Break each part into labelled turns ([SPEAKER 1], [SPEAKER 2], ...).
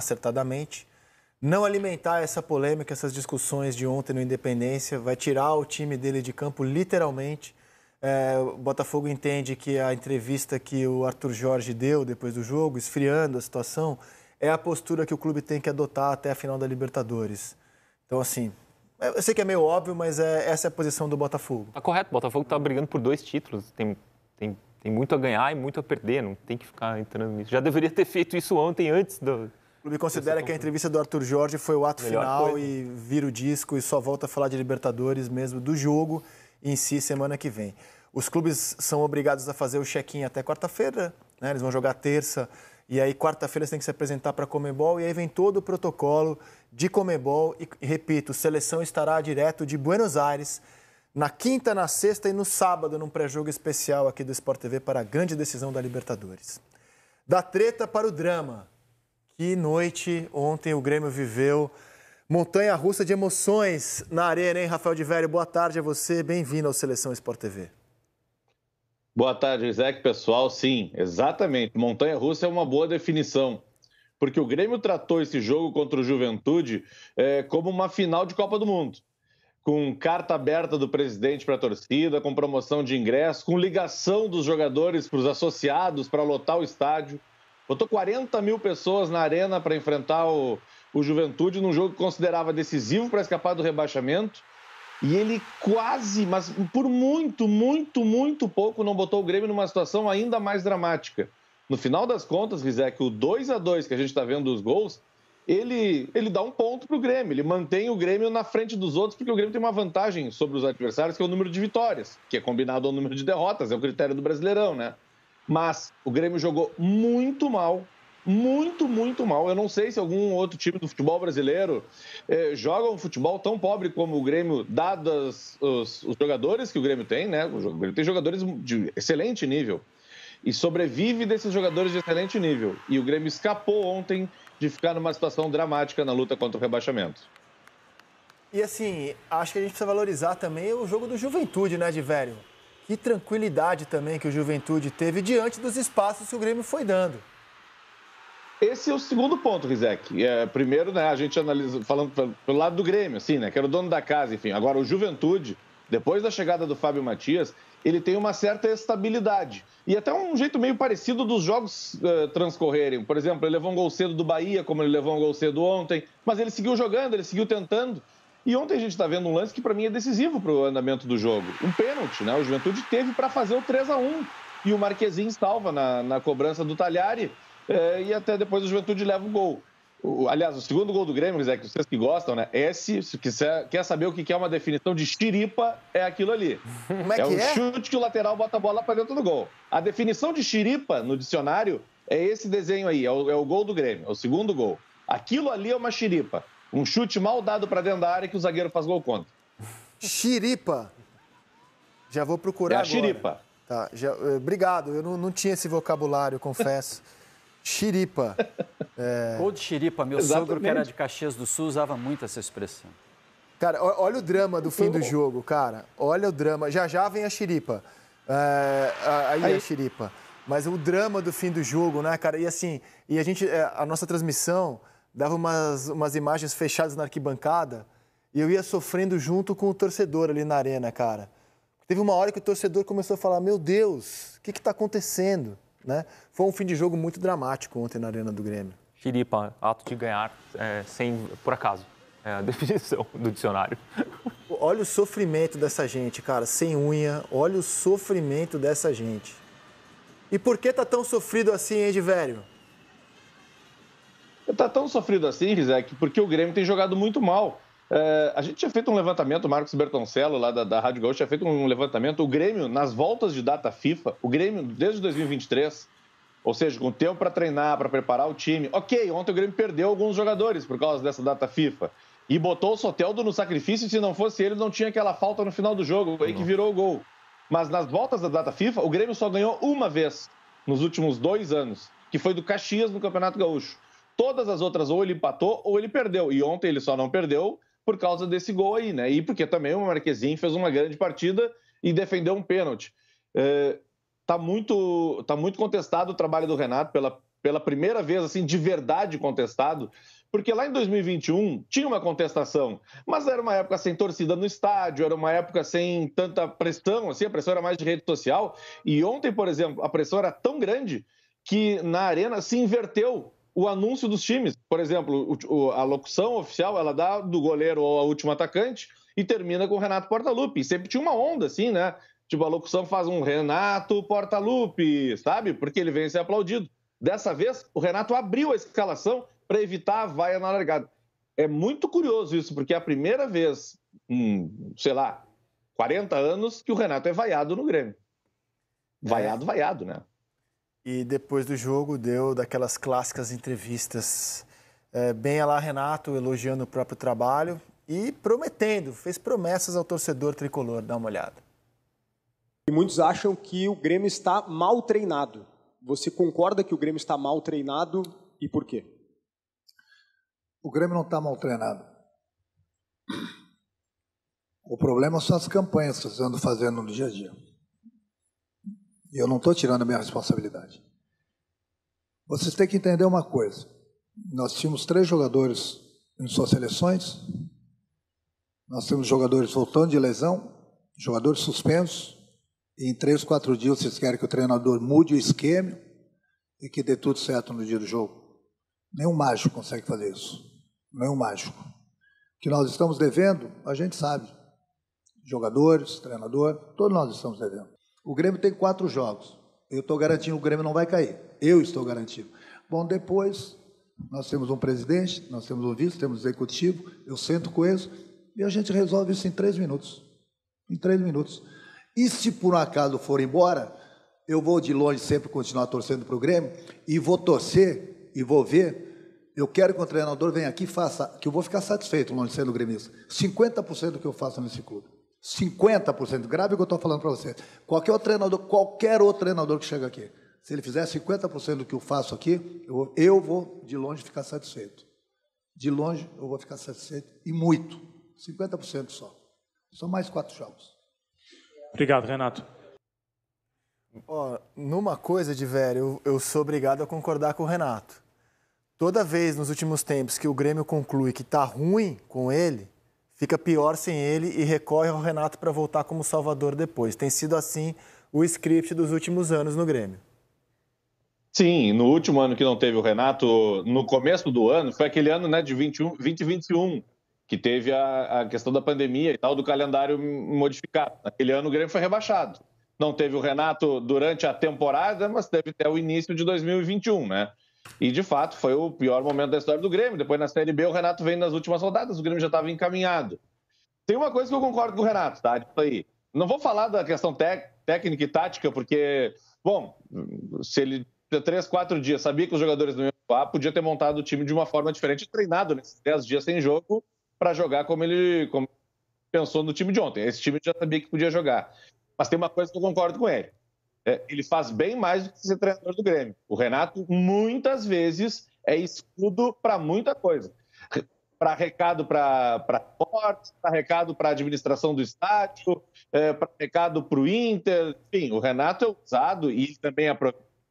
[SPEAKER 1] acertadamente. Não alimentar essa polêmica, essas discussões de ontem no Independência, vai tirar o time dele de campo, literalmente. É, o Botafogo entende que a entrevista que o Arthur Jorge deu depois do jogo, esfriando a situação, é a postura que o clube tem que adotar até a final da Libertadores. Então, assim, eu sei que é meio óbvio, mas é, essa é a posição do Botafogo. Tá correto, o Botafogo tá brigando por dois títulos, tem, tem, tem muito a ganhar e muito a perder, não tem que ficar entrando nisso. Já deveria ter feito isso ontem, antes do, o clube considera que a entrevista do Arthur Jorge foi o ato final coisa. e vira o disco e só volta a falar de Libertadores mesmo, do jogo em si, semana que vem. Os clubes são obrigados a fazer o check-in até quarta-feira, né? eles vão jogar terça, e aí quarta-feira você tem que se apresentar para a Comebol, e aí vem todo o protocolo de Comebol, e, e repito, seleção estará direto de Buenos Aires, na quinta, na sexta e no sábado, num pré-jogo especial aqui do Sport TV para a grande decisão da Libertadores. Da treta para o drama. Que noite ontem o Grêmio viveu. Montanha russa de emoções na arena, hein, Rafael de Velho? Boa tarde a você, bem-vindo ao Seleção Sport TV.
[SPEAKER 2] Boa tarde, Zé, pessoal. Sim, exatamente. Montanha russa é uma boa definição porque o Grêmio tratou esse jogo contra o Juventude é, como uma final de Copa do Mundo, com carta aberta do presidente para a torcida, com promoção de ingresso, com ligação dos jogadores para os associados para lotar o estádio. Botou 40 mil pessoas na arena para enfrentar o, o Juventude num jogo que considerava decisivo para escapar do rebaixamento. E ele quase, mas por muito, muito, muito pouco, não botou o Grêmio numa situação ainda mais dramática. No final das contas, Rizek, o 2 a 2 que a gente está vendo os gols, ele, ele dá um ponto para o Grêmio. Ele mantém o Grêmio na frente dos outros, porque o Grêmio tem uma vantagem sobre os adversários, que é o número de vitórias, que é combinado ao número de derrotas, é o critério do Brasileirão, né? Mas o Grêmio jogou muito mal muito, muito mal. Eu não sei se algum outro time do futebol brasileiro eh, joga um futebol tão pobre como o Grêmio, dados os, os, jogadores que o Grêmio tem, né? O Grêmio tem jogadores de excelente nível e sobrevive desses jogadores de excelente nível. E o Grêmio escapou ontem de ficar numa situação dramática na luta contra o rebaixamento.
[SPEAKER 1] E assim, acho que a gente precisa valorizar também o jogo do Juventude, né, de velho? e tranquilidade também que o
[SPEAKER 2] Juventude teve diante dos espaços que o Grêmio foi dando. Esse é o segundo ponto, Rizek. É, primeiro, né, a gente analisa, falando pelo lado do Grêmio, assim, né, que era o dono da casa, enfim. Agora, o Juventude, depois da chegada do Fábio Matias, ele tem uma certa estabilidade. E até um jeito meio parecido dos jogos uh, transcorrerem. Por exemplo, ele levou um gol cedo do Bahia, como ele levou um gol cedo ontem, mas ele seguiu jogando, ele seguiu tentando. E ontem a gente está vendo um lance que para mim é decisivo para o andamento do jogo. Um pênalti, né? O Juventude teve para fazer o 3 a 1 e o Marquezinho salva na, na cobrança do Talhari é, eh, e até depois o Juventude leva o um gol. O, aliás, o segundo gol do Grêmio, Zé, que vocês que gostam, né? Esse, se quiser, quer saber o que é uma definição de chiripa, é aquilo ali. Como é, é que é um é? chute que o lateral bota a bola para dentro do gol. A definição de chiripa no dicionário é esse desenho aí, é o, é o gol do Grêmio, é o segundo gol. Aquilo ali é uma chiripa. Um chute mal dado para dentro da área que o zagueiro faz gol contra. Chiripa. Já vou procurar é a xiripa. Chiripa.
[SPEAKER 1] Tá, já, eh, obrigado, eu não, não tinha esse vocabulário, confesso. Chiripa.
[SPEAKER 2] É... Gol de Chiripa, meu Exatamente. sogro que era de Caxias do Sul usava muito essa expressão.
[SPEAKER 1] Cara, olha o drama do fim do jogo, cara. Olha o drama. Já já vem a Chiripa. É, é, aí, aí a Chiripa. Mas o drama do fim do jogo, né, cara? E assim, e a gente, é, a nossa transmissão dava umas, umas imagens fechadas na arquibancada e eu ia sofrendo junto com o torcedor ali na arena, cara. Teve uma hora que o torcedor começou a falar: Meu Deus, o que está acontecendo? Né? Foi um fim de jogo muito dramático ontem na Arena do Grêmio. Chiripa, ato de ganhar é, sem, por acaso. É a definição do dicionário. Olha o sofrimento dessa gente, cara, sem unha. Olha o sofrimento dessa gente.
[SPEAKER 2] E por que tá tão sofrido assim, hein, de velho? Tá tão sofrido assim, Rizek, porque o Grêmio tem jogado muito mal. É, a gente tinha feito um levantamento, o Marcos Bertoncello, lá da, da Rádio Gaúcho, tinha feito um levantamento. O Grêmio, nas voltas de data FIFA, o Grêmio, desde 2023, ou seja, com tempo para treinar, para preparar o time. Ok, ontem o Grêmio perdeu alguns jogadores por causa dessa data FIFA. E botou o Soteldo no sacrifício, se não fosse ele, não tinha aquela falta no final do jogo, aí que virou o gol. Mas nas voltas da data FIFA, o Grêmio só ganhou uma vez nos últimos dois anos, que foi do Caxias no Campeonato Gaúcho. Todas as outras, ou ele empatou ou ele perdeu. E ontem ele só não perdeu por causa desse gol aí, né? E porque também o Marquezinho fez uma grande partida e defendeu um pênalti. É, tá, muito, tá muito contestado o trabalho do Renato pela, pela primeira vez, assim, de verdade contestado. Porque lá em 2021 tinha uma contestação, mas era uma época sem torcida no estádio, era uma época sem tanta pressão, assim, a pressão era mais de rede social. E ontem, por exemplo, a pressão era tão grande que na arena se inverteu o anúncio dos times. Por exemplo, o, a locução oficial ela dá do goleiro ao último atacante e termina com o Renato Portaluppi. Sempre tinha uma onda assim, né? Tipo, a locução faz um Renato Portaluppi, sabe? Porque ele vem ser aplaudido. Dessa vez, o Renato abriu a escalação para evitar a vaia na largada. É muito curioso isso, porque é a primeira vez, hum, sei lá, 40 anos, que o Renato é vaiado no Grêmio. Vaiado, vaiado, né?
[SPEAKER 1] e depois do jogo deu daquelas clássicas entrevistas é, bem a lá Renato, elogiando o próprio trabalho e prometendo, fez promessas ao torcedor tricolor. Dá uma olhada. E muitos acham que o Grêmio está mal treinado. Você concorda que o Grêmio está mal treinado e por quê?
[SPEAKER 3] O Grêmio não está mal treinado. O problema são as campanhas que vocês andam fazendo no dia a dia. E eu não estou tirando a minha responsabilidade. Vocês têm que entender uma coisa. Nós tínhamos três jogadores em suas seleções. Nós temos jogadores voltando de lesão, jogadores suspensos. E em três, quatro dias vocês querem que o treinador mude o esquema e que dê tudo certo no dia do jogo. Nenhum mágico consegue fazer isso. Nenhum mágico. O que nós estamos devendo, a gente sabe. Jogadores, treinador, todos nós estamos devendo. O Grêmio tem quatro jogos. Eu estou garantindo que o Grêmio não vai cair. Eu estou garantindo. Bom, depois nós temos um presidente, nós temos um vice, temos um executivo, eu sento com eles e a gente resolve isso em três minutos. Em três minutos. E se por um acaso for embora, eu vou de longe sempre continuar torcendo para o Grêmio e vou torcer e vou ver. Eu quero que o treinador venha aqui e faça, que eu vou ficar satisfeito longe sendo gremista. 50% do que eu faço nesse clube. 50%, grave o que eu estou falando para vocês. Qualquer outro treinador, qualquer outro treinador que chega aqui, se ele fizer 50% do que eu faço aqui, eu vou, eu vou de longe ficar satisfeito. De longe eu vou ficar satisfeito e muito. 50% só. São mais quatro jogos. Obrigado, Renato. Oh,
[SPEAKER 1] numa coisa de velho, eu sou obrigado a concordar com o Renato. Toda vez nos últimos tempos que o Grêmio conclui que está ruim com ele, fica pior sem ele e recorre ao Renato para voltar como salvador depois. Tem sido assim o script dos últimos anos no Grêmio.
[SPEAKER 2] Sim, no último ano que não teve o Renato, no começo do ano, foi aquele ano né, de 21, 2021, que teve a, a questão da pandemia e tal, do calendário modificado. Naquele ano o Grêmio foi rebaixado. Não teve o Renato durante a temporada, mas teve até o início de 2021, né? E de fato foi o pior momento da história do Grêmio. Depois na Série B, o Renato vem nas últimas rodadas, o Grêmio já estava encaminhado. Tem uma coisa que eu concordo com o Renato, tá? Tipo aí. Não vou falar da questão técnica e tática, porque, bom, se ele três, quatro dias sabia que os jogadores não iam atuar, podia ter montado o time de uma forma diferente, treinado nesses dez dias sem jogo, para jogar como ele como pensou no time de ontem. Esse time já sabia que podia jogar. Mas tem uma coisa que eu concordo com ele é, ele faz bem mais do que ser treinador do Grêmio. O Renato, muitas vezes, é escudo para muita coisa. Para recado para portos, para recado para administração do estádio, é, para recado para o Inter. Enfim, o Renato é usado e ele também é,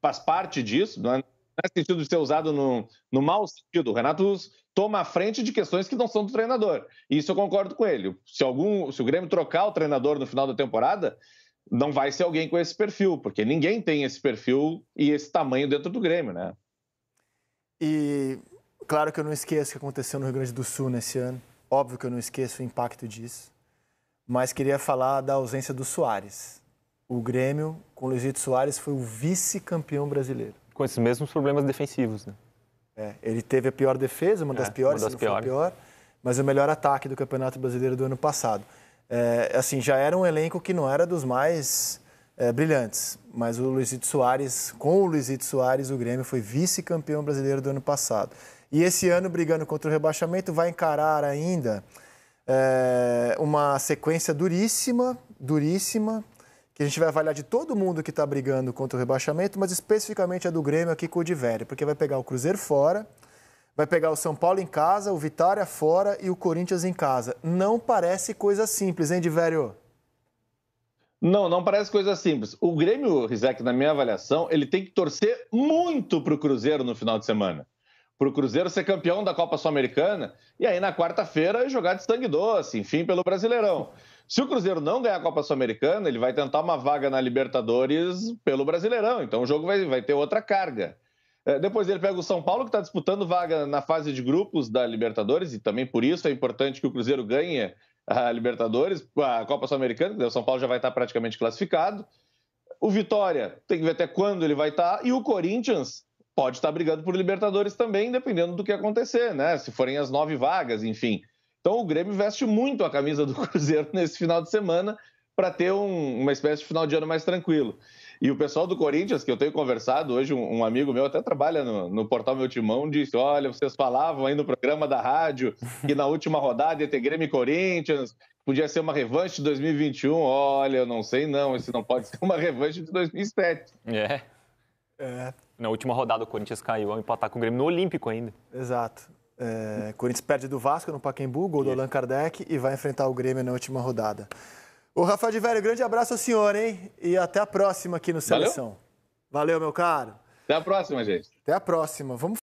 [SPEAKER 2] faz parte disso, não é, não é sentido de ser usado no, no mau sentido. O Renato toma a frente de questões que não são do treinador. Isso eu concordo com ele. Se algum, se o Grêmio trocar o treinador no final da temporada, não vai ser alguém com esse perfil, porque ninguém tem esse perfil e esse tamanho dentro do Grêmio, né? E
[SPEAKER 1] claro que eu não esqueço o que aconteceu no Rio Grande do Sul nesse ano. Óbvio que eu não esqueço o impacto disso. Mas queria falar da ausência do Soares. O Grêmio, com o Luizito Soares, foi o vice-campeão brasileiro. Com esses mesmos problemas defensivos, né? É, ele teve a pior defesa, uma das é, piores, uma das se piores. Pior, mas o melhor ataque do Campeonato Brasileiro do ano passado é, assim, já era um elenco que não era dos mais é, brilhantes, mas o Luizito Soares, com o Luizito Soares, o Grêmio foi vice-campeão brasileiro do ano passado. E esse ano, brigando contra o rebaixamento, vai encarar ainda é, uma sequência duríssima, duríssima, que a gente vai avaliar de todo mundo que está brigando contra o rebaixamento, mas especificamente a do Grêmio aqui com o Diverio, porque vai pegar o Cruzeiro fora, Vai pegar o São Paulo em casa, o Vitória fora e o Corinthians em casa. Não parece coisa simples, hein, Diverio?
[SPEAKER 2] Não, não parece coisa simples. O Grêmio, Rizek, na minha avaliação, ele tem que torcer muito para o Cruzeiro no final de semana. Para o Cruzeiro ser campeão da Copa Sul-Americana e aí na quarta-feira jogar de sangue doce, enfim, pelo Brasileirão. Se o Cruzeiro não ganhar a Copa Sul-Americana, ele vai tentar uma vaga na Libertadores pelo Brasileirão. Então o jogo vai, vai ter outra carga. É, depois ele pega o São Paulo, que está disputando vaga na fase de grupos da Libertadores, e também por isso é importante que o Cruzeiro ganhe a Libertadores, a Copa Sul-Americana, né? o São Paulo já vai estar praticamente classificado. O Vitória, tem que ver até quando ele vai estar, e o Corinthians pode estar brigando por Libertadores também, dependendo do que acontecer, né? Se forem as nove vagas, enfim. Então o Grêmio veste muito a camisa do Cruzeiro nesse final de semana para ter um, uma espécie de final de ano mais tranquilo. E o pessoal do Corinthians, que eu tenho conversado hoje, um, um amigo meu até trabalha no, no, portal Meu Timão, disse: Olha, vocês falavam aí no programa da rádio que na última rodada ia ter Grêmio e Corinthians, podia ser uma revanche de 2021. Olha, eu não sei não, isso não pode ser uma revanche de 2007.
[SPEAKER 1] É. é. Na última rodada, o Corinthians caiu ao empatar com o Grêmio no Olímpico ainda. Exato. É, Corinthians perde do Vasco no Pacaembu, gol do Allan Kardec e vai enfrentar o Grêmio na última rodada. O Rafael de Velho, grande abraço ao senhor, hein? E até a próxima aqui no Seleção. Valeu, Valeu meu caro.
[SPEAKER 2] Até a próxima, gente.
[SPEAKER 1] Até a próxima. Vamos